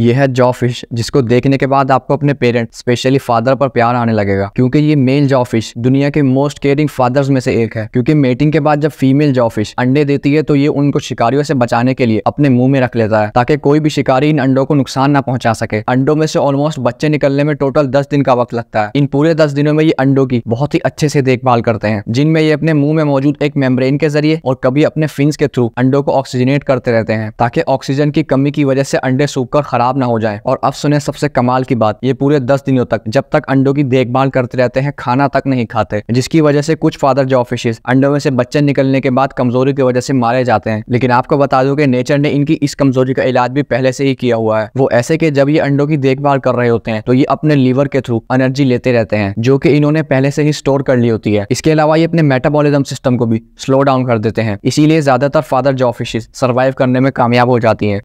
ये है jaw fish जिसको देखने के बाद आपको अपने पेरेंट स्पेशली फादर पर प्यार आने लगेगा क्योंकि ये मेल जॉ फिश दुनिया के मोस्ट केयरिंग फादर्स में से एक है क्योंकि मेटिंग के बाद जब फीमेल जॉ फिश अंडे देती है तो ये उनको शिकारियों से बचाने के लिए अपने मुंह में रख लेता है ताकि कोई भी शिकारी इन अंडों को नुकसान न पहुंचा सके अंडों में से ऑलमोस्ट बच्चे निकलने में टोटल दस दिन का वक्त लगता है इन पूरे दस दिनों में ये अंडो की बहुत ही अच्छे से देखभाल करते हैं जिनमें ये अपने मुंह में मौजूद एक मेम्ब्रेन के जरिए और कभी अपने फिंस के थ्रू अंडो को ऑक्सीजनेट करते रहते हैं ताकि ऑक्सीजन की कमी की वजह से अंडे सूख खराब ख़राब ना हो जाए और अब सुने सबसे कमाल की बात ये पूरे दस दिनों तक जब तक अंडों की देखभाल करते रहते हैं खाना तक नहीं खाते जिसकी वजह से कुछ फादर जो फिशेज अंडों में से बच्चे निकलने के बाद कमजोरी की वजह से मारे जाते हैं लेकिन आपको बता दो कि नेचर ने इनकी इस कमजोरी का इलाज भी पहले से ही किया हुआ है वो ऐसे के जब ये अंडों की देखभाल कर रहे होते हैं तो ये अपने लीवर के थ्रू एनर्जी लेते रहते हैं जो कि इन्होंने पहले से ही स्टोर कर ली होती है इसके अलावा ये अपने मेटाबॉलिज्म सिस्टम को भी स्लो डाउन कर देते हैं इसीलिए ज्यादातर फादर जो फिशेज सर्वाइव करने में कामयाब हो जाती है